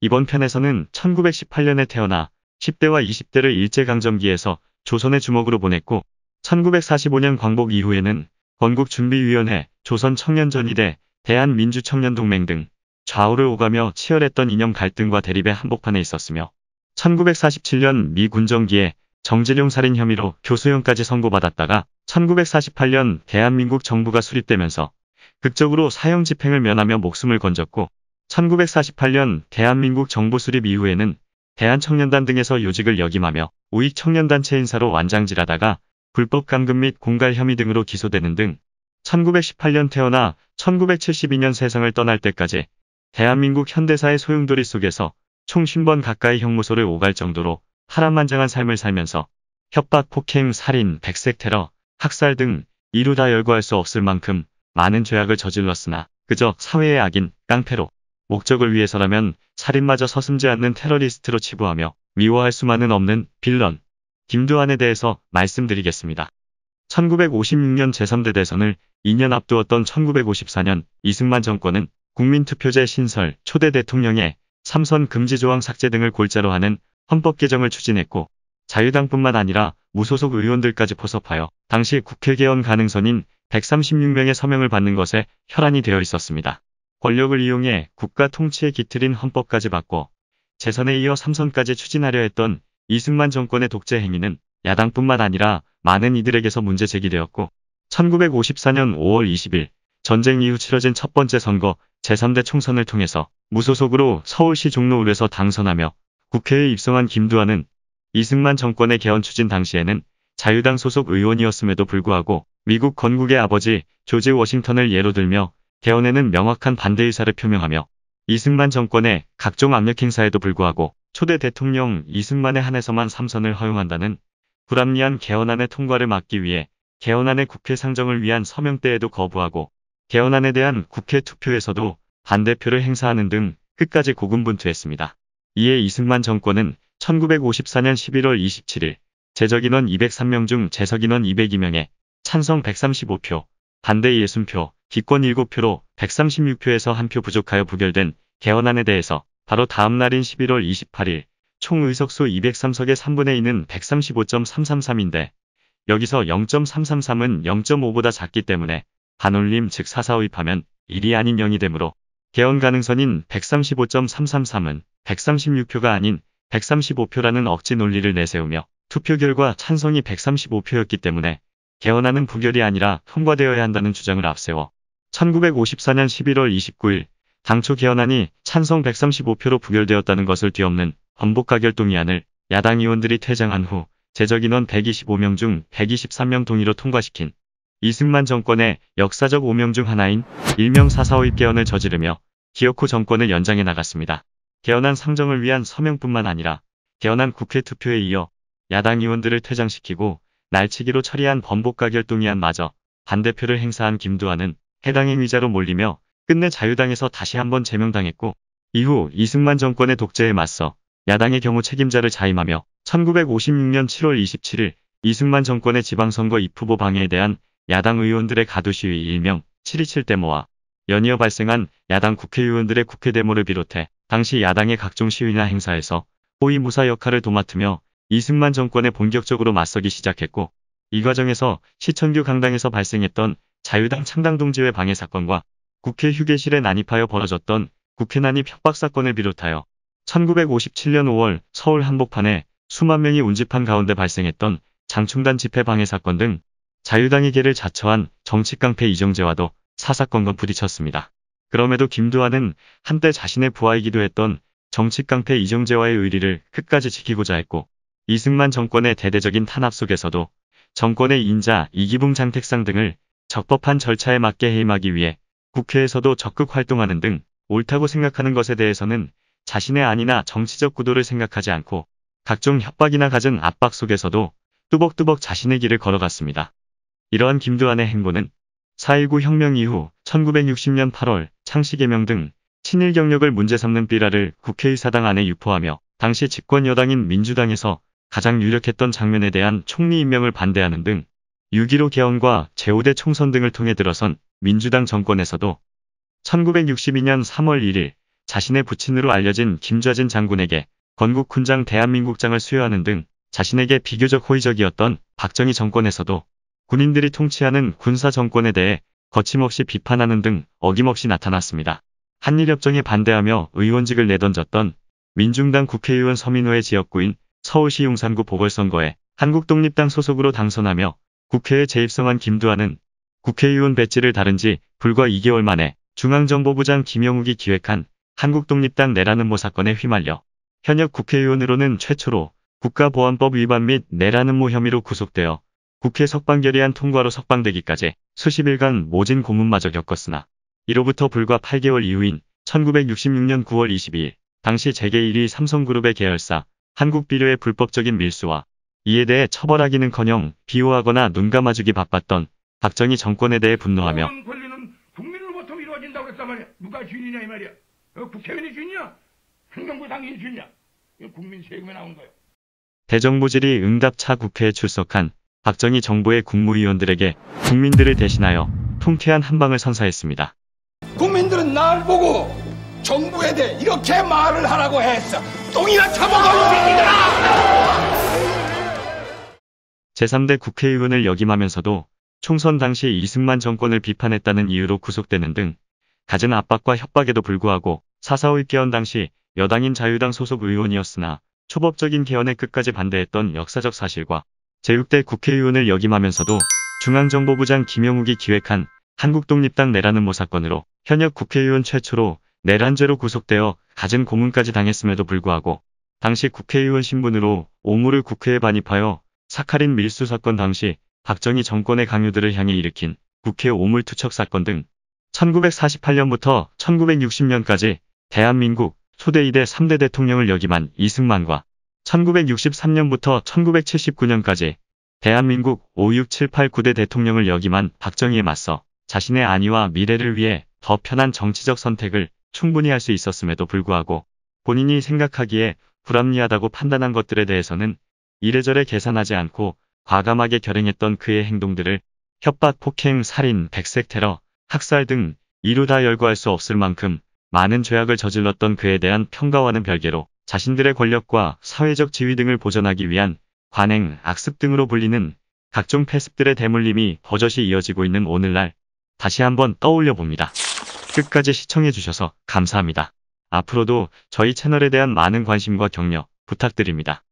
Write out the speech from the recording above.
이번 편에서는 1918년에 태어나 10대와 20대를 일제강점기에서 조선의 주먹으로 보냈고 1945년 광복 이후에는 건국준비위원회, 조선청년전의대, 대한민주청년동맹 등 좌우를 오가며 치열했던 이념 갈등과 대립의 한복판에 있었으며 1947년 미 군정기에 정재룡 살인 혐의로 교수형까지 선고받았다가 1948년 대한민국 정부가 수립되면서 극적으로 사형 집행을 면하며 목숨을 건졌고 1948년 대한민국 정부 수립 이후에는 대한청년단 등에서 요직을 역임하며 우익 청년단체 인사로 완장질하다가 불법 감금 및 공갈 혐의 등으로 기소되는 등 1918년 태어나 1972년 세상을 떠날 때까지 대한민국 현대사의 소용돌이 속에서 총 10번 가까이 형무소를 오갈 정도로 파란만장한 삶을 살면서 협박, 폭행, 살인, 백색 테러, 학살 등 이루 다 열거할 수 없을 만큼 많은 죄악을 저질렀으나 그저 사회의 악인, 깡패로 목적을 위해서라면 살인마저 서슴지 않는 테러리스트로 치부하며 미워할 수만은 없는 빌런 김두한에 대해서 말씀드리겠습니다. 1956년 제3대 대선을 2년 앞두었던 1954년 이승만 정권은 국민투표제 신설, 초대 대통령의 삼선 금지 조항 삭제 등을 골자로 하는 헌법 개정을 추진했고 자유당뿐만 아니라 무소속 의원들까지 포섭하여 당시 국회 개헌 가능선인 136명의 서명을 받는 것에 혈안이 되어 있었습니다. 권력을 이용해 국가 통치에 깃들인 헌법까지 바꿔 재선에 이어 삼선까지 추진하려 했던 이승만 정권의 독재 행위는 야당뿐만 아니라 많은 이들에게서 문제 제기되었고 1954년 5월 20일 전쟁 이후 치러진 첫 번째 선거 제3대 총선을 통해서 무소속으로 서울시 종로을에서 당선하며 국회에 입성한 김두한은 이승만 정권의 개헌 추진 당시에는 자유당 소속 의원이었음에도 불구하고 미국 건국의 아버지 조지 워싱턴을 예로 들며 개헌에는 명확한 반대 의사를 표명하며 이승만 정권의 각종 압력 행사에도 불구하고 초대 대통령 이승만에 한해서만 삼선을 허용한다는 불합리한 개헌안의 통과를 막기 위해 개헌안의 국회 상정을 위한 서명대에도 거부하고 개헌안에 대한 국회 투표에서도 반대표를 행사하는 등 끝까지 고군분투했습니다. 이에 이승만 정권은 1954년 11월 27일 재적인원 203명 중 재석인원 202명에 찬성 135표, 반대 60표, 기권 7표로 136표에서 한 표 부족하여 부결된 개헌안에 대해서 바로 다음 날인 11월 28일 총 의석수 203석의 3분의 2는 135.333인데 여기서 0.333은 0.5보다 작기 때문에 반올림 즉 사사오입하면 1이 아닌 0이 되므로 개헌 가능선인 135.333은 136표가 아닌 135표라는 억지 논리를 내세우며 투표 결과 찬성이 135표였기 때문에 개헌안은 부결이 아니라 통과되어야 한다는 주장을 앞세워 1954년 11월 29일 당초 개헌안이 찬성 135표로 부결되었다는 것을 뒤엎는 헌복가결동의안을 야당 의원들이 퇴장한 후 제적인원 125명 중 123명 동의로 통과시킨 이승만 정권의 역사적 오명 중 하나인 일명 사사오입 개헌을 저지르며 기어코 정권을 연장해 나갔습니다. 개헌안 상정을 위한 서명뿐만 아니라 개헌안 국회 투표에 이어 야당 의원들을 퇴장시키고 날치기로 처리한 범복가결동의안마저 반대표를 행사한 김두한은 해당인 위자로 몰리며 끝내 자유당에서 다시 한번 제명당했고 이후 이승만 정권의 독재에 맞서 야당의 경우 책임자를 자임하며 1956년 7월 27일 이승만 정권의 지방선거 입후보 방해에 대한 야당 의원들의 가두 시위 일명 727 데모와 연이어 발생한 야당 국회의원들의 국회 데모를 비롯해 당시 야당의 각종 시위나 행사에서 호위 무사 역할을 도맡으며 이승만 정권에 본격적으로 맞서기 시작했고 이 과정에서 시청규 강당에서 발생했던 자유당 창당동지회 방해 사건과 국회 휴게실에 난입하여 벌어졌던 국회 난입 협박 사건을 비롯하여 1957년 5월 서울 한복판에 수만 명이 운집한 가운데 발생했던 장충단 집회 방해 사건 등 자유당이 개를 자처한 정치깡패 이정재와도 사사건건 부딪혔습니다. 그럼에도 김두한은 한때 자신의 부하이기도 했던 정치깡패 이정재와의 의리를 끝까지 지키고자 했고 이승만 정권의 대대적인 탄압 속에서도 정권의 인자 이기붕 장택상 등을 적법한 절차에 맞게 해임하기 위해 국회에서도 적극 활동하는 등 옳다고 생각하는 것에 대해서는 자신의 안이나 정치적 구도를 생각하지 않고 각종 협박이나 가진 압박 속에서도 뚜벅뚜벅 자신의 길을 걸어갔습니다. 이러한 김두한의 행보는 4.19 혁명 이후 1960년 8월 창씨개명 등 친일 경력을 문제 삼는 삐라를 국회의사당 안에 유포하며 당시 집권 여당인 민주당에서 가장 유력했던 장면에 대한 총리 임명을 반대하는 등6.15 개헌과 제5대 총선 등을 통해 들어선 민주당 정권에서도 1962년 3월 1일 자신의 부친으로 알려진 김좌진 장군에게 건국훈장 대한민국장을 수여하는 등 자신에게 비교적 호의적이었던 박정희 정권에서도 군인들이 통치하는 군사 정권에 대해 거침없이 비판하는 등 어김없이 나타났습니다. 한일협정에 반대하며 의원직을 내던졌던 민중당 국회의원 서민호의 지역구인 서울시 용산구 보궐선거에 한국독립당 소속으로 당선하며 국회에 재입성한 김두한은 국회의원 배지를 다른 지 불과 2개월 만에 중앙정보부장 김영욱이 기획한 한국독립당 내라는 모 사건에 휘말려 현역 국회의원으로는 최초로 국가보안법 위반 및 내라는 모 혐의로 구속되어 국회 석방결의안 통과로 석방되기까지 수십일간 모진 고문마저 겪었으나 이로부터 불과 8개월 이후인 1966년 9월 22일 당시 재계 1위 삼성그룹의 계열사 한국비료의 불법적인 밀수와 이에 대해 처벌하기는커녕 비호하거나 눈 감아주기 바빴던 박정희 정권에 대해 분노하며 권리는 국민으로부 이루어진다고 했단 말이야. 누가 주인이냐 이 말이야. 어, 국회의원이 주인이야? 행정부 당이 주인이야? 국민 세금에 나온 거예 대정부질이 응답차 국회에 출석한 박정희 정부의 국무위원들에게 국민들을 대신하여 통쾌한 한방을 선사했습니다. 국민들은 날 보고 정부에 대해 이렇게 말을 하라고 했어. 똥이나 참아가고 새니다 제3대 국회의원을 역임하면서도 총선 당시 이승만 정권을 비판했다는 이유로 구속되는 등 가진 압박과 협박에도 불구하고 4.4의 개헌 당시 여당인 자유당 소속 의원이었으나 초법적인 개헌에 끝까지 반대했던 역사적 사실과 제6대 국회의원을 역임하면서도 중앙정보부장 김영욱이 기획한 한국독립당 내라는 모사건으로 현역 국회의원 최초로 내란죄로 구속되어 가진 고문까지 당했음에도 불구하고 당시 국회의원 신분으로 오물을 국회에 반입하여 사카린 밀수 사건 당시 박정희 정권의 강요들을 향해 일으킨 국회 오물투척 사건 등 1948년부터 1960년까지 대한민국 초대이대 3대 대통령을 역임한 이승만과 1963년부터 1979년까지 대한민국 56789대 대통령을 역임한 박정희에 맞서 자신의 안위와 미래를 위해 더 편한 정치적 선택을 충분히 할 수 있었음에도 불구하고 본인이 생각하기에 불합리하다고 판단한 것들에 대해서는 이래저래 계산하지 않고 과감하게 결행했던 그의 행동들을 협박, 폭행, 살인, 백색 테러, 학살 등 이루 다 열거할 수 없을 만큼 많은 죄악을 저질렀던 그에 대한 평가와는 별개로 자신들의 권력과 사회적 지위 등을 보전하기 위한 관행, 악습 등으로 불리는 각종 패습들의 대물림이 버젓이 이어지고 있는 오늘날 다시 한번 떠올려 봅니다. 끝까지 시청해 주셔서 감사합니다. 앞으로도 저희 채널에 대한 많은 관심과 격려 부탁드립니다.